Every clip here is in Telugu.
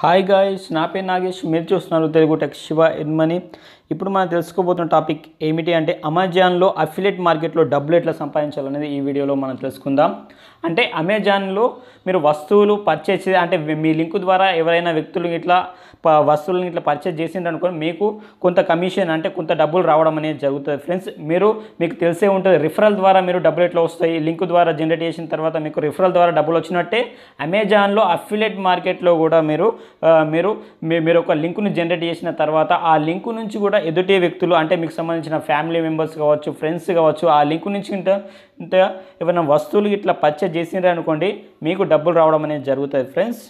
ಹಾಯ್ ಗಾಯ್ಸ್ ನಾಪೇ ನಾಗೇಶ್ ಮೇರು ತೆಲುಗು ಟೆಕ್ ಶಿವ ಎನ್ಮನಿ ఇప్పుడు మనం తెలుసుకోబోతున్న టాపిక్ ఏమిటి అంటే అమెజాన్లో అఫిలియేట్ మార్కెట్లో డబ్బులు ఎట్లా సంపాదించాలనేది ఈ వీడియోలో మనం తెలుసుకుందాం అంటే అమెజాన్లో మీరు వస్తువులు పర్చేస్ అంటే మీ లింక్ ద్వారా ఎవరైనా వ్యక్తులు ఇట్లా వస్తువులను ఇట్లా పర్చేస్ చేసిండ్రు అనుకోని మీకు కొంత కమిషన్ అంటే కొంత డబ్బులు రావడం అనేది జరుగుతుంది ఫ్రెండ్స్ మీరు మీకు తెలిసే ఉంటుంది రిఫరల్ ద్వారా మీరు డబ్బులు ఎట్లా వస్తాయి లింక్ ద్వారా జనరేట్ చేసిన తర్వాత మీకు రిఫరల్ ద్వారా డబ్బులు వచ్చినట్టే అమెజాన్లో అఫిలియేట్ మార్కెట్లో కూడా మీరు మీరు మీరు ఒక లింక్ను జనరేట్ చేసిన తర్వాత ఆ లింక్ నుంచి కూడా కూడా ఎదుటి వ్యక్తులు అంటే మీకు సంబంధించిన ఫ్యామిలీ మెంబర్స్ కావచ్చు ఫ్రెండ్స్ కావచ్చు ఆ లింక్ నుంచి ఇంత ఇంత ఏమైనా వస్తువులు ఇట్లా పర్చేజ్ చేసినారు అనుకోండి మీకు డబ్బులు రావడం అనేది జరుగుతుంది ఫ్రెండ్స్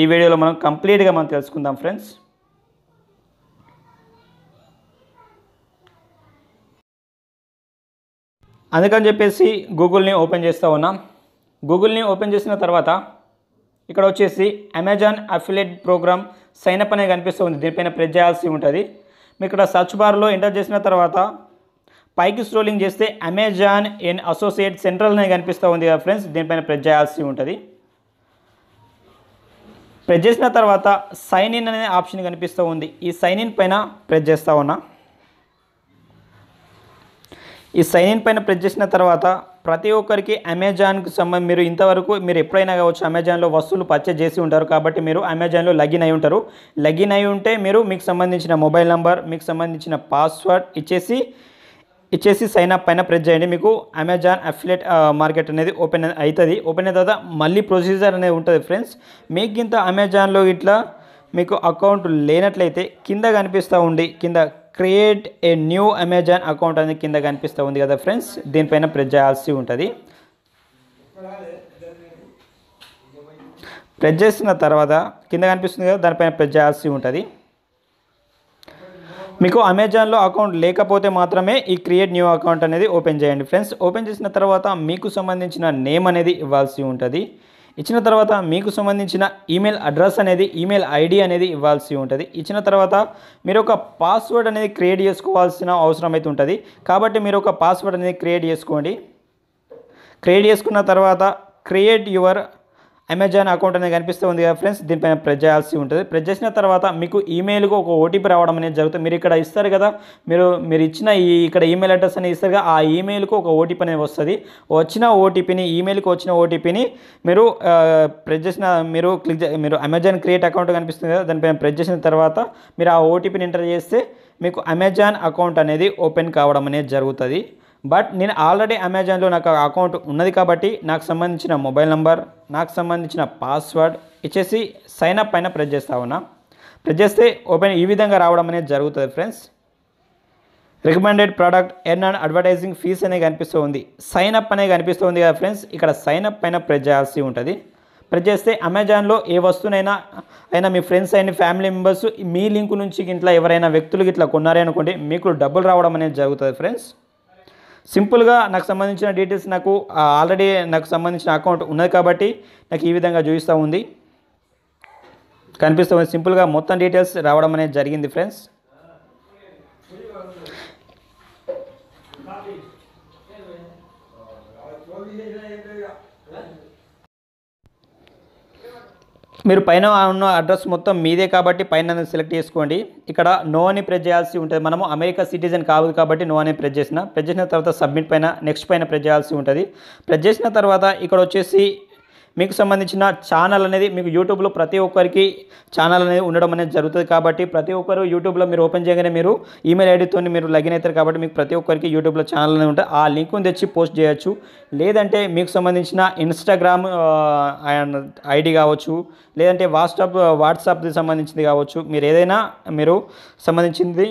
ఈ వీడియోలో మనం కంప్లీట్గా మనం తెలుసుకుందాం ఫ్రెండ్స్ అందుకని చెప్పేసి గూగుల్ని ఓపెన్ చేస్తూ ఉన్నాం గూగుల్ని ఓపెన్ చేసిన తర్వాత ఇక్కడ వచ్చేసి Amazon affiliate program sign up అనేది కనిపిస్తుంది దీనిపైన ప్రెస్ చేయాల్సి ఉంటుంది మీకు ఇక్కడ సర్చ్ బార్లో ఎంటర్ చేసిన తర్వాత పైకి స్ట్రోలింగ్ చేస్తే అమెజాన్ ఎన్ అసోసియేట్ సెంట్రల్ అనేది కనిపిస్తూ ఉంది కదా ఫ్రెండ్స్ దీనిపైన ప్రెస్ చేయాల్సి ఉంటుంది ప్రెస్ చేసిన తర్వాత సైన్ ఇన్ అనే ఆప్షన్ కనిపిస్తూ ఉంది ఈ సైన్ ఇన్ పైన ప్రెస్ చేస్తూ ఉన్నా ఈ సైన్ ఇన్ పైన ప్రెస్ చేసిన తర్వాత ప్రతి ఒక్కరికి అమెజాన్కి సంబంధించి మీరు ఇంతవరకు మీరు ఎప్పుడైనా కావచ్చు అమెజాన్లో వస్తువులు పర్చేజ్ చేసి ఉంటారు కాబట్టి మీరు అమెజాన్లో లగిన్ అయి ఉంటారు లగిన్ అయి ఉంటే మీరు మీకు సంబంధించిన మొబైల్ నెంబర్ మీకు సంబంధించిన పాస్వర్డ్ ఇచ్చేసి ఇచ్చేసి సైన్ అప్ పైన ప్రెస్ చేయండి మీకు అమెజాన్ అఫిలేట్ మార్కెట్ అనేది ఓపెన్ అవుతుంది ఓపెన్ అయిన తర్వాత మళ్ళీ ప్రొసీజర్ అనేది ఉంటుంది ఫ్రెండ్స్ మీకు ఇంత అమెజాన్లో ఇట్లా మీకు అకౌంట్ లేనట్లయితే కింద కనిపిస్తూ ఉండి కింద create a new Amazon account అనేది కింద కనిపిస్తూ ఉంది కదా ఫ్రెండ్స్ దీనిపైన ప్రెస్ చేయాల్సి ఉంటుంది ప్రెస్ చేసిన తర్వాత కింద కనిపిస్తుంది కదా దానిపైన ప్రెస్ చేయాల్సి ఉంటుంది మీకు అమెజాన్లో అకౌంట్ లేకపోతే మాత్రమే ఈ క్రియేట్ న్యూ అకౌంట్ అనేది ఓపెన్ చేయండి ఫ్రెండ్స్ ఓపెన్ చేసిన తర్వాత మీకు సంబంధించిన నేమ్ అనేది ఇవ్వాల్సి ఉంటుంది ఇచ్చిన తర్వాత మీకు సంబంధించిన ఈమెయిల్ అడ్రస్ అనేది ఈమెయిల్ ఐడి అనేది ఇవ్వాల్సి ఉంటుంది ఇచ్చిన తర్వాత మీరు ఒక పాస్వర్డ్ అనేది క్రియేట్ చేసుకోవాల్సిన అవసరం అయితే ఉంటుంది కాబట్టి మీరు ఒక పాస్వర్డ్ అనేది క్రియేట్ చేసుకోండి క్రియేట్ చేసుకున్న తర్వాత క్రియేట్ యువర్ అమెజాన్ అకౌంట్ అనేది కనిపిస్తూ ఉంది కదా ఫ్రెండ్స్ దీనిపైన ప్రెస్ చేయాల్సి ఉంటుంది ప్రెస్ చేసిన తర్వాత మీకు ఈమెయిల్కి ఒక ఓటీపీ రావడం అనేది జరుగుతుంది మీరు ఇక్కడ ఇస్తారు కదా మీరు మీరు ఇచ్చిన ఈ ఇక్కడ ఈమెయిల్ అడ్రస్ అనేది ఇస్తారు కదా ఆ ఈమెయిల్కి ఒక ఓటీపీ అనేది వస్తుంది వచ్చిన ఓటీపీని ఈమెయిల్కి వచ్చిన ఓటీపీని మీరు ప్రెస్ చేసిన మీరు క్లిక్ మీరు అమెజాన్ క్రియేట్ అకౌంట్ కనిపిస్తుంది కదా దానిపైన ప్రెస్ చేసిన తర్వాత మీరు ఆ ఓటీపీని ఎంటర్ చేస్తే మీకు అమెజాన్ అకౌంట్ అనేది ఓపెన్ కావడం అనేది జరుగుతుంది బట్ నేను ఆల్రెడీ అమెజాన్లో నాకు అకౌంట్ ఉన్నది కాబట్టి నాకు సంబంధించిన మొబైల్ నెంబర్ నాకు సంబంధించిన పాస్వర్డ్ ఇచ్చేసి సైన్ అప్ పైన ప్రెస్ చేస్తా ఉన్నా ప్రెస్ చేస్తే ఓపెన్ ఈ విధంగా రావడం అనేది జరుగుతుంది ఫ్రెండ్స్ రికమెండెడ్ ప్రోడక్ట్ ఎన్ అండ్ అడ్వర్టైజింగ్ ఫీజ్ అనేది కనిపిస్తూ ఉంది సైన్ అప్ అనేది కనిపిస్తూ ఉంది కదా ఫ్రెండ్స్ ఇక్కడ సైన్ అప్ పైన ప్రెస్ చేయాల్సి ఉంటుంది ప్రెస్ చేస్తే అమెజాన్లో ఏ వస్తువునైనా అయినా మీ ఫ్రెండ్స్ అయిన ఫ్యామిలీ మెంబర్స్ మీ లింక్ నుంచి ఇట్లా ఎవరైనా వ్యక్తులు ఇట్లా కొన్నారే అనుకోండి మీకు డబ్బులు రావడం అనేది జరుగుతుంది ఫ్రెండ్స్ సింపుల్గా నాకు సంబంధించిన డీటెయిల్స్ నాకు ఆల్రెడీ నాకు సంబంధించిన అకౌంట్ ఉన్నది కాబట్టి నాకు ఈ విధంగా చూపిస్తూ ఉంది కనిపిస్తూ ఉంది సింపుల్గా మొత్తం డీటెయిల్స్ రావడం అనేది జరిగింది ఫ్రెండ్స్ మీరు పైన ఉన్న అడ్రస్ మొత్తం మీదే కాబట్టి పైన సెలెక్ట్ చేసుకోండి ఇక్కడ నో అని ప్రెస్ చేయాల్సి ఉంటుంది మనము అమెరికా సిటిజన్ కావదు కాబట్టి నో అని ప్రెస్ చేసిన ప్రెస్ చేసిన తర్వాత సబ్మిట్ పైన నెక్స్ట్ పైన ప్రెస్ చేయాల్సి ఉంటుంది ప్రెస్ చేసిన తర్వాత ఇక్కడ వచ్చేసి మీకు సంబంధించిన ఛానల్ అనేది మీకు యూట్యూబ్లో ప్రతి ఒక్కరికి ఛానల్ అనేది ఉండడం అనేది జరుగుతుంది కాబట్టి ప్రతి ఒక్కరు యూట్యూబ్లో మీరు ఓపెన్ చేయగానే మీరు ఈమెయిల్ ఐడితో మీరు లగిన్ అవుతారు కాబట్టి మీకు ప్రతి ఒక్కరికి యూట్యూబ్లో ఛానల్ అనేది ఉంటుంది ఆ లింక్ను తెచ్చి పోస్ట్ చేయొచ్చు లేదంటే మీకు సంబంధించిన ఇన్స్టాగ్రామ్ ఐడి కావచ్చు లేదంటే వాట్సాప్ వాట్సాప్కి సంబంధించింది కావచ్చు మీరు ఏదైనా మీరు సంబంధించింది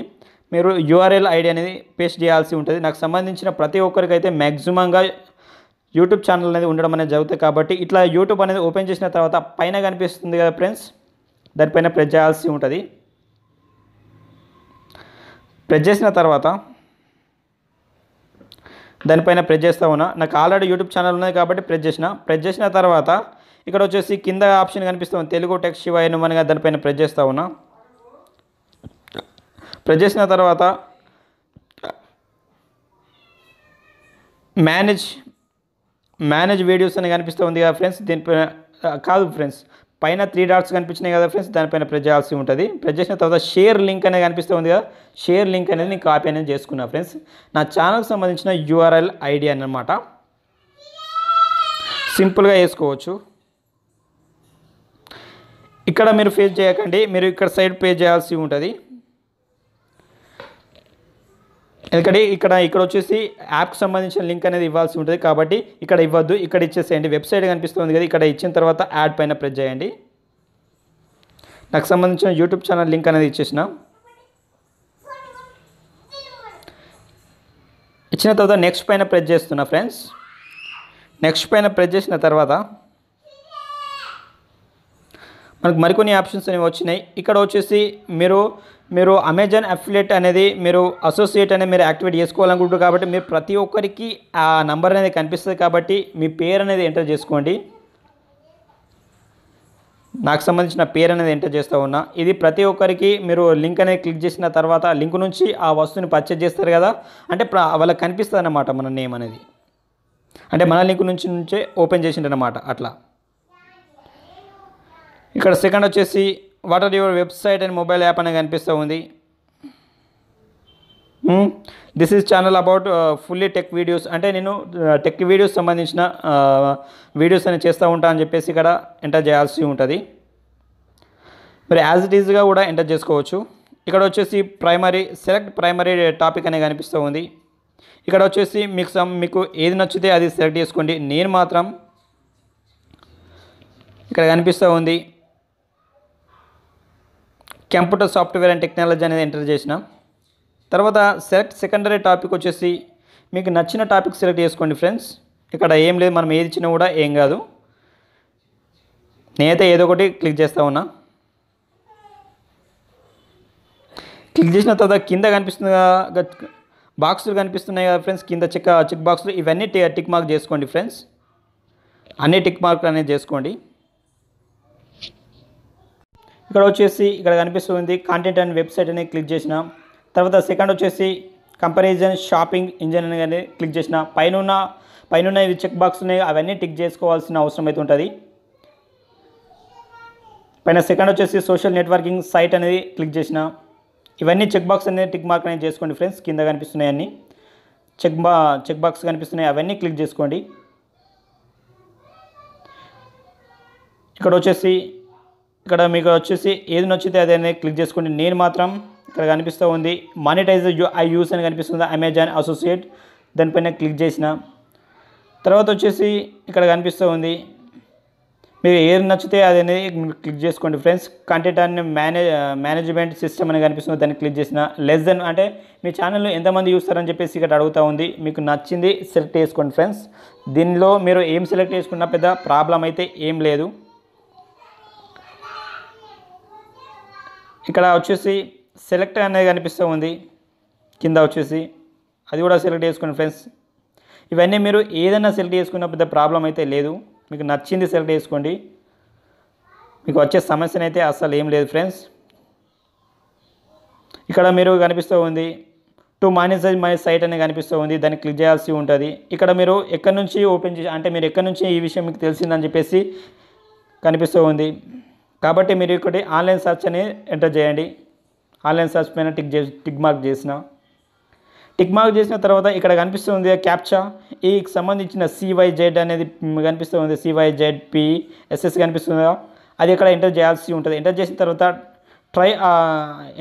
మీరు యూఆర్ఎల్ ఐడి అనేది పేస్ట్ చేయాల్సి ఉంటుంది నాకు సంబంధించిన ప్రతి ఒక్కరికైతే మ్యాక్సిమంగా యూట్యూబ్ ఛానల్ అనేది ఉండడం అనేది జరుగుతుంది కాబట్టి ఇట్లా యూట్యూబ్ అనేది ఓపెన్ చేసిన తర్వాత పైన కనిపిస్తుంది కదా ఫ్రెండ్స్ దానిపైన ప్రెస్ చేయాల్సి ఉంటుంది ప్రెస్ చేసిన తర్వాత దానిపైన ప్రెస్ చేస్తా ఉన్నా నాకు ఆల్రెడీ యూట్యూబ్ ఛానల్ ఉన్నది కాబట్టి ప్రెస్ చేసిన ప్రెస్ చేసిన తర్వాత ఇక్కడ వచ్చేసి కింద ఆప్షన్ కనిపిస్తుంది తెలుగు టెక్స్ట్ శివాయను అనగా దానిపైన ప్రెస్ చేస్తా ఉన్నా ప్రెస్ చేసిన తర్వాత మేనేజ్ మేనేజ్ వీడియోస్ అని కనిపిస్తూ ఉంది కదా ఫ్రెండ్స్ దీనిపైన కాదు ఫ్రెండ్స్ పైన త్రీ డాట్స్ కనిపించినాయి కదా ఫ్రెండ్స్ దానిపైన ప్రెస్ చేయాల్సి ఉంటుంది ప్రెస్ చేసిన తర్వాత షేర్ లింక్ అనేది కనిపిస్తూ ఉంది కదా షేర్ లింక్ అనేది నేను కాపీ అనేది చేసుకున్నా ఫ్రెండ్స్ నా ఛానల్కి సంబంధించిన యూఆర్ఎల్ ఐడి అనమాట సింపుల్గా వేసుకోవచ్చు ఇక్కడ మీరు ఫేస్ చేయకండి మీరు ఇక్కడ సైడ్ పే చేయాల్సి ఉంటుంది ఎందుకంటే ఇక్కడ ఇక్కడ వచ్చేసి యాప్కి సంబంధించిన లింక్ అనేది ఇవ్వాల్సి ఉంటుంది కాబట్టి ఇక్కడ ఇవ్వద్దు ఇక్కడ ఇచ్చేసేయండి వెబ్సైట్ కనిపిస్తుంది కదా ఇక్కడ ఇచ్చిన తర్వాత యాడ్ పైన ప్రెస్ చేయండి నాకు సంబంధించిన యూట్యూబ్ ఛానల్ లింక్ అనేది ఇచ్చేసిన ఇచ్చిన తర్వాత నెక్స్ట్ పైన ప్రెస్ చేస్తున్నా ఫ్రెండ్స్ నెక్స్ట్ పైన ప్రెస్ చేసిన తర్వాత మనకు మరికొన్ని ఆప్షన్స్ అనేవి వచ్చినాయి ఇక్కడ వచ్చేసి మీరు మీరు అమెజాన్ అఫిలియేట్ అనేది మీరు అసోసియేట్ అనేది మీరు యాక్టివేట్ చేసుకోవాలనుకుంటున్నారు కాబట్టి మీరు ప్రతి ఒక్కరికి ఆ నంబర్ అనేది కనిపిస్తుంది కాబట్టి మీ పేరు అనేది ఎంటర్ చేసుకోండి నాకు సంబంధించిన పేరు అనేది ఎంటర్ చేస్తూ ఉన్నా ఇది ప్రతి ఒక్కరికి మీరు లింక్ అనేది క్లిక్ చేసిన తర్వాత లింక్ నుంచి ఆ వస్తువుని పర్చేజ్ చేస్తారు కదా అంటే వాళ్ళకి కనిపిస్తుంది అన్నమాట మన నేమ్ అనేది అంటే మన లింక్ నుంచి నుంచే ఓపెన్ చేసిండనమాట అట్లా ఇక్కడ సెకండ్ వచ్చేసి what are your website and mobile app అనేది కనిపిస్తూ ఉంది this is channel about fully tech videos అంటే నేను టెక్ వీడియోస్ సంబంధించిన వీడియోస్ అనేది చేస్తూ ఉంటా అని చెప్పేసి ఇక్కడ ఎంటర్ చేయాల్సి ఉంటుంది మరి యాజ్ ఇట్ ఈజ్గా కూడా ఎంటర్ చేసుకోవచ్చు ఇక్కడ వచ్చేసి ప్రైమరీ సెలెక్ట్ ప్రైమరీ టాపిక్ అనేది కనిపిస్తూ ఉంది ఇక్కడ వచ్చేసి మీకు సమ్ మీకు ఏది నచ్చితే అది సెలెక్ట్ చేసుకోండి నేను మాత్రం ఇక్కడ కనిపిస్తూ ఉంది కంప్యూటర్ సాఫ్ట్వేర్ అండ్ టెక్నాలజీ అనేది ఎంటర్ చేసిన తర్వాత సెలెక్ట్ సెకండరీ టాపిక్ వచ్చేసి మీకు నచ్చిన టాపిక్ సెలెక్ట్ చేసుకోండి ఫ్రెండ్స్ ఇక్కడ ఏం లేదు మనం ఏది ఇచ్చినా కూడా ఏం కాదు నేనైతే ఏదో ఒకటి క్లిక్ చేస్తూ ఉన్నా క్లిక్ చేసిన తర్వాత కింద కనిపిస్తుంది బాక్సులు కనిపిస్తున్నాయి కదా ఫ్రెండ్స్ కింద చిక్క చెక్ బాక్సులు ఇవన్నీ టిక్ మార్క్ చేసుకోండి ఫ్రెండ్స్ అన్ని టిక్ మార్క్ అనేది చేసుకోండి ఇక్కడ వచ్చేసి ఇక్కడ కనిపిస్తుంది కాంటెంట్ అండ్ వెబ్సైట్ అనేది క్లిక్ చేసిన తర్వాత సెకండ్ వచ్చేసి కంపారిజన్ షాపింగ్ ఇంజన్ అనేది క్లిక్ చేసిన పైన పైన ఇవి చెక్ బాక్స్ ఉన్నాయి అవన్నీ టిక్ చేసుకోవాల్సిన అవసరం అయితే ఉంటుంది పైన సెకండ్ వచ్చేసి సోషల్ నెట్వర్కింగ్ సైట్ అనేది క్లిక్ చేసిన ఇవన్నీ చెక్ బాక్స్ అనేది టిక్ మార్క్ అనేది చేసుకోండి ఫ్రెండ్స్ కింద కనిపిస్తున్నాయి అన్నీ చెక్ బా చెక్ బాక్స్ కనిపిస్తున్నాయి అవన్నీ క్లిక్ చేసుకోండి ఇక్కడ వచ్చేసి ఇక్కడ మీకు వచ్చేసి ఏది నచ్చితే అదే క్లిక్ చేసుకోండి నేను మాత్రం ఇక్కడ కనిపిస్తూ ఉంది మానిటైజ్ ఐ యూస్ అని కనిపిస్తుంది అమెజాన్ అసోసియేట్ దానిపైన క్లిక్ చేసిన తర్వాత వచ్చేసి ఇక్కడ కనిపిస్తూ ఉంది మీరు ఏది నచ్చితే అది అనేది క్లిక్ చేసుకోండి ఫ్రెండ్స్ కంటెంట్ అని మేనేజ్ మేనేజ్మెంట్ సిస్టమ్ అని కనిపిస్తుంది దాన్ని క్లిక్ చేసిన లెస్ దెన్ అంటే మీ ఛానల్లో ఎంతమంది చూస్తారని చెప్పేసి ఇక్కడ అడుగుతూ ఉంది మీకు నచ్చింది సెలెక్ట్ చేసుకోండి ఫ్రెండ్స్ దీనిలో మీరు ఏం సెలెక్ట్ చేసుకున్నా పెద్ద ప్రాబ్లం అయితే ఏం లేదు ఇక్కడ వచ్చేసి సెలెక్ట్ అనేది కనిపిస్తూ ఉంది కింద వచ్చేసి అది కూడా సెలెక్ట్ చేసుకోండి ఫ్రెండ్స్ ఇవన్నీ మీరు ఏదైనా సెలెక్ట్ చేసుకున్న పెద్ద ప్రాబ్లం అయితే లేదు మీకు నచ్చింది సెలెక్ట్ చేసుకోండి మీకు వచ్చే సమస్యనైతే అస్సలు ఏం లేదు ఫ్రెండ్స్ ఇక్కడ మీరు కనిపిస్తూ ఉంది టూ మైనస్ మైనస్ సైట్ అనేది కనిపిస్తూ ఉంది దాన్ని క్లిక్ చేయాల్సి ఉంటుంది ఇక్కడ మీరు ఎక్కడి నుంచి ఓపెన్ చేసి అంటే మీరు ఎక్కడి నుంచి ఈ విషయం మీకు తెలిసిందని చెప్పేసి కనిపిస్తూ ఉంది కాబట్టి మీరు ఇక్కడ ఆన్లైన్ సర్చ్ అని ఎంటర్ చేయండి ఆన్లైన్ సర్చ్ పైన టిక్ చేసి టిక్ మార్క్ చేసిన టిక్ మార్క్ చేసిన తర్వాత ఇక్కడ కనిపిస్తుంది క్యాప్చా ఈ సంబంధించిన సివైజెడ్ అనేది కనిపిస్తుంది సివైజెడ్ పి ఎస్ఎస్ కనిపిస్తుందా అది ఇక్కడ ఎంటర్ చేయాల్సి ఉంటుంది ఎంటర్ చేసిన తర్వాత ట్రై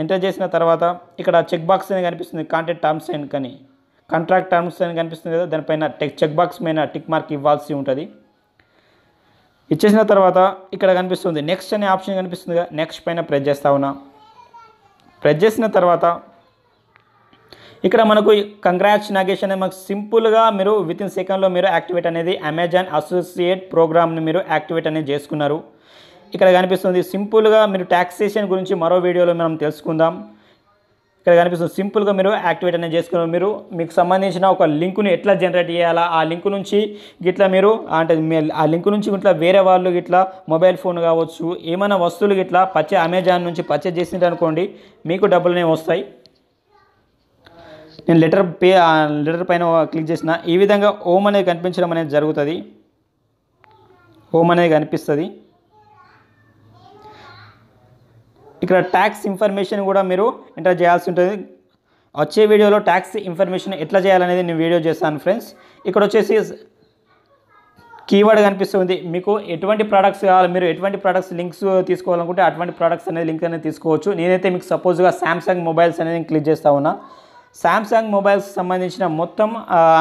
ఎంటర్ చేసిన తర్వాత ఇక్కడ చెక్ బాక్స్ అనేది కనిపిస్తుంది కాంటాక్ట్ టర్మ్స్ అండ్ కానీ కాంట్రాక్ట్ టర్మ్స్ అని కనిపిస్తుంది కదా దానిపైన టెక్ చెక్ బాక్స్ పైన టిక్ మార్క్ ఇవ్వాల్సి ఉంటుంది ఇచ్చేసిన తర్వాత ఇక్కడ కనిపిస్తుంది నెక్స్ట్ అనే ఆప్షన్ కనిపిస్తుందిగా నెక్స్ట్ పైన ప్రెస్ చేస్తా ఉన్నా ప్రెస్ చేసిన తర్వాత ఇక్కడ మనకు కంగ్రాట్స్ నాగేష్ అనే మనకు సింపుల్గా మీరు విత్ ఇన్ సెకండ్లో మీరు యాక్టివేట్ అనేది అమెజాన్ అసోసియేట్ ప్రోగ్రామ్ని మీరు యాక్టివేట్ అనేది చేసుకున్నారు ఇక్కడ కనిపిస్తుంది సింపుల్గా మీరు ట్యాక్సేషన్ గురించి మరో వీడియోలో మనం తెలుసుకుందాం ఇక్కడ కనిపిస్తుంది సింపుల్గా మీరు యాక్టివేట్ అనేది చేసుకుని మీరు మీకు సంబంధించిన ఒక లింక్ను ఎట్లా జనరేట్ చేయాలా ఆ లింక్ నుంచి గిట్లా మీరు అంటే ఆ లింక్ నుంచి ఇట్లా వేరే వాళ్ళు గిట్లా మొబైల్ ఫోన్ కావచ్చు ఏమైనా వస్తువులు గిట్లా పచ్చే అమెజాన్ నుంచి పర్చేజ్ చేసినట్టు అనుకోండి మీకు డబ్బులు వస్తాయి నేను లెటర్ పే లెటర్ పైన క్లిక్ చేసిన ఈ విధంగా ఓమ్ అనేది కనిపించడం అనేది జరుగుతుంది ఓమ్ అనేది కనిపిస్తుంది ఇక్కడ ట్యాక్స్ ఇన్ఫర్మేషన్ కూడా మీరు ఎంటర్ చేయాల్సి ఉంటుంది వచ్చే వీడియోలో ట్యాక్స్ ఇన్ఫర్మేషన్ ఎట్లా చేయాలనేది నేను వీడియో చేస్తాను ఫ్రెండ్స్ ఇక్కడ వచ్చేసి కీవర్డ్ కనిపిస్తుంది మీకు ఎటువంటి ప్రోడక్ట్స్ కావాలి మీరు ఎటువంటి ప్రోడక్ట్స్ లింక్స్ తీసుకోవాలనుకుంటే అటువంటి ప్రోడక్ట్స్ అనేది లింక్ అనేది తీసుకోవచ్చు నేనైతే మీకు సపోజ్గా శాంసంగ్ మొబైల్స్ అనేది క్లిక్ చేస్తా ఉన్నా శాంసంగ్ మొబైల్స్ సంబంధించిన మొత్తం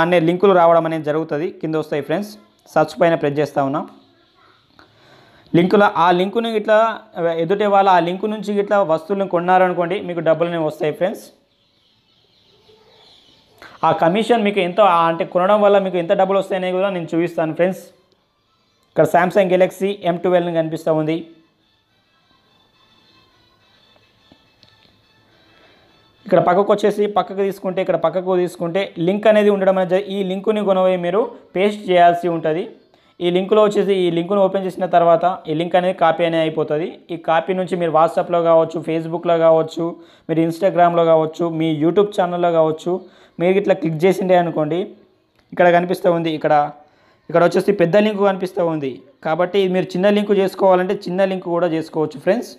అనే లింకులు రావడం అనేది జరుగుతుంది కింద వస్తాయి ఫ్రెండ్స్ సర్చ్ పైన ప్రెస్ చేస్తా ఉన్నా లింకులో ఆ లింకును ఇట్లా ఎదుటే వాళ్ళు ఆ లింకు నుంచి ఇట్లా వస్తువులను కొన్నారనుకోండి మీకు డబ్బులు వస్తాయి ఫ్రెండ్స్ ఆ కమిషన్ మీకు ఎంత అంటే కొనడం వల్ల మీకు ఎంత డబ్బులు వస్తాయనే కూడా నేను చూపిస్తాను ఫ్రెండ్స్ ఇక్కడ శాంసంగ్ గెలాక్సీ ఎం ట్వెల్వ్ కనిపిస్తూ ఉంది ఇక్కడ పక్కకు వచ్చేసి పక్కకు తీసుకుంటే ఇక్కడ పక్కకు తీసుకుంటే లింక్ అనేది ఉండడం అనేది ఈ లింకుని కొనవే మీరు పేస్ట్ చేయాల్సి ఉంటుంది ఈ లింకులో వచ్చేసి ఈ లింకును ఓపెన్ చేసిన తర్వాత ఈ లింక్ అనేది కాపీ అనేది అయిపోతుంది ఈ కాపీ నుంచి మీరు వాట్సాప్లో కావచ్చు ఫేస్బుక్లో కావచ్చు మీరు ఇన్స్టాగ్రామ్లో కావచ్చు మీ యూట్యూబ్ ఛానల్లో కావచ్చు మీరు ఇట్లా క్లిక్ చేసిండే అనుకోండి ఇక్కడ కనిపిస్తూ ఉంది ఇక్కడ ఇక్కడ వచ్చేసి పెద్ద లింక్ కనిపిస్తూ ఉంది కాబట్టి మీరు చిన్న లింక్ చేసుకోవాలంటే చిన్న లింక్ కూడా చేసుకోవచ్చు ఫ్రెండ్స్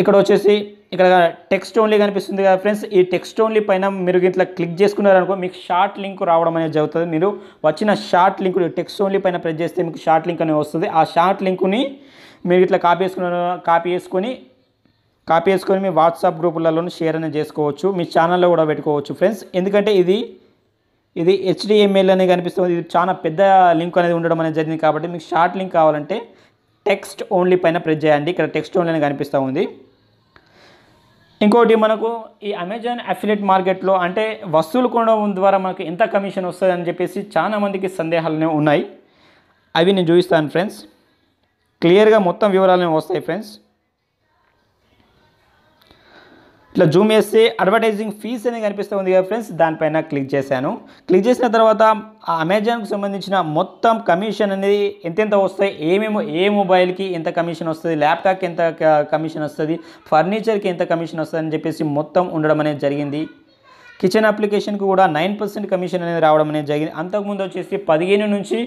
ఇక్కడ వచ్చేసి ఇక్కడ టెక్స్ట్ ఓన్లీ కనిపిస్తుంది కదా ఫ్రెండ్స్ ఈ టెక్స్ట్ ఓన్లీ పైన మీరు ఇట్లా క్లిక్ చేసుకున్నారనుకో మీకు షార్ట్ లింక్ రావడం అనేది జరుగుతుంది మీరు వచ్చిన షార్ట్ లింక్ టెక్స్ట్ ఓన్లీ పైన ప్రెస్ చేస్తే మీకు షార్ట్ లింక్ అనేది వస్తుంది ఆ షార్ట్ లింక్ని మీరు ఇట్లా కాపీ చేసుకున్న కాపీ చేసుకొని కాపీ చేసుకొని మీ వాట్సాప్ గ్రూపులలో షేర్ అనేది చేసుకోవచ్చు మీ ఛానల్లో కూడా పెట్టుకోవచ్చు ఫ్రెండ్స్ ఎందుకంటే ఇది ఇది హెచ్డిఎంఎల్ అనేది కనిపిస్తుంది ఇది చాలా పెద్ద లింక్ అనేది ఉండడం అనేది జరిగింది కాబట్టి మీకు షార్ట్ లింక్ కావాలంటే టెక్స్ట్ ఓన్లీ పైన ప్రెస్ చేయండి ఇక్కడ టెక్స్ట్ ఓన్లీ అనేది కనిపిస్తూ ఉంది ఇంకోటి మనకు ఈ అమెజాన్ అఫిలియేట్ మార్కెట్లో అంటే వస్తువులు కొనడం ద్వారా మనకు ఎంత కమిషన్ వస్తుంది అని చెప్పేసి చాలామందికి సందేహాలనే ఉన్నాయి అవి నేను చూపిస్తాను ఫ్రెండ్స్ క్లియర్గా మొత్తం వివరాలు వస్తాయి ఫ్రెండ్స్ ఇట్లా జూమ్ చేస్తే అడ్వర్టైజింగ్ ఫీజ్ అనేది కనిపిస్తూ ఉంది కదా ఫ్రెండ్స్ దానిపైన క్లిక్ చేశాను క్లిక్ చేసిన తర్వాత అమెజాన్కి సంబంధించిన మొత్తం కమిషన్ అనేది ఎంతెంత వస్తాయి ఏమేమి ఏ మొబైల్కి ఎంత కమిషన్ వస్తుంది ల్యాప్టాప్కి ఎంత కమిషన్ వస్తుంది ఫర్నిచర్కి ఎంత కమిషన్ వస్తుంది అని చెప్పేసి మొత్తం ఉండడం అనేది జరిగింది కిచెన్ అప్లికేషన్కి కూడా నైన్ పర్సెంట్ కమిషన్ అనేది రావడం అనేది జరిగింది అంతకుముందు వచ్చేసి పదిహేను నుంచి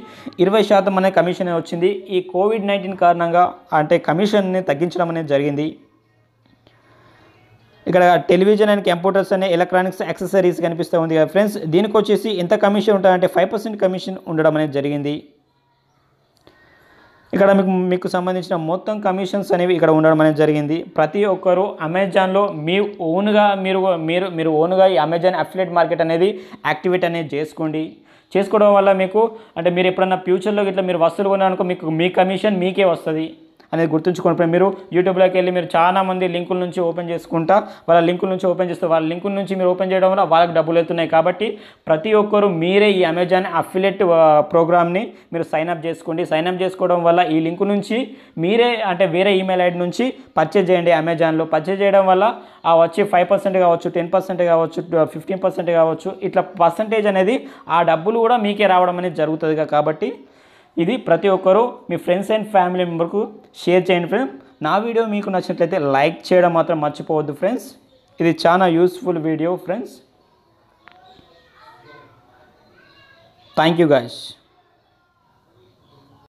ఇరవై శాతం అనే కమిషన్ వచ్చింది ఈ కోవిడ్ నైన్టీన్ కారణంగా అంటే కమిషన్ని తగ్గించడం అనేది జరిగింది ఇక్కడ టెలివిజన్ అండ్ కంప్యూటర్స్ అనే ఎలక్ట్రానిక్స్ యాక్సెసరీస్ కనిపిస్తూ ఉంది కదా ఫ్రెండ్స్ దీనికి వచ్చేసి ఎంత కమిషన్ ఉంటుందంటే ఫైవ్ పర్సెంట్ కమిషన్ ఉండడం అనేది జరిగింది ఇక్కడ మీకు మీకు సంబంధించిన మొత్తం కమిషన్స్ అనేవి ఇక్కడ ఉండడం అనేది జరిగింది ప్రతి ఒక్కరు అమెజాన్లో మీ ఓన్గా మీరు మీరు మీరు ఓన్గా ఈ అమెజాన్ అఫిలియేట్ మార్కెట్ అనేది యాక్టివేట్ అనేది చేసుకోండి చేసుకోవడం వల్ల మీకు అంటే మీరు ఎప్పుడన్నా ఫ్యూచర్లో ఇట్లా మీరు వస్తువులు కొన్నారనుకో మీకు మీ కమిషన్ మీకే వస్తుంది అనేది గుర్తుంచుకోండి మీరు యూట్యూబ్లోకి వెళ్ళి మీరు చాలామంది లింకుల నుంచి ఓపెన్ చేసుకుంటా వాళ్ళ లింకుల నుంచి ఓపెన్ చేస్తే వాళ్ళ లింకుల నుంచి మీరు ఓపెన్ చేయడం వల్ల వాళ్ళకి డబ్బులు వెళ్తున్నాయి కాబట్టి ప్రతి ఒక్కరు మీరే ఈ అమెజాన్ అఫిలెట్ ప్రోగ్రామ్ని మీరు సైన్అప్ చేసుకోండి సైన్అప్ చేసుకోవడం వల్ల ఈ లింక్ నుంచి మీరే అంటే వేరే ఈమెయిల్ ఐడి నుంచి పర్చేజ్ చేయండి అమెజాన్లో పర్చేజ్ చేయడం వల్ల ఆ వచ్చి ఫైవ్ పర్సెంట్ కావచ్చు టెన్ పర్సెంట్ కావచ్చు ఫిఫ్టీన్ పర్సెంట్ కావచ్చు ఇట్లా పర్సంటేజ్ అనేది ఆ డబ్బులు కూడా మీకే రావడం అనేది జరుగుతుంది కాబట్టి ఇది ప్రతి ఒక్కరూ మీ ఫ్రెండ్స్ అండ్ ఫ్యామిలీ మెంబర్కు షేర్ చేయండి ఫ్రెండ్స్ నా వీడియో మీకు నచ్చినట్లయితే లైక్ చేయడం మాత్రం మర్చిపోవద్దు ఫ్రెండ్స్ ఇది చాలా useful video friends thank you guys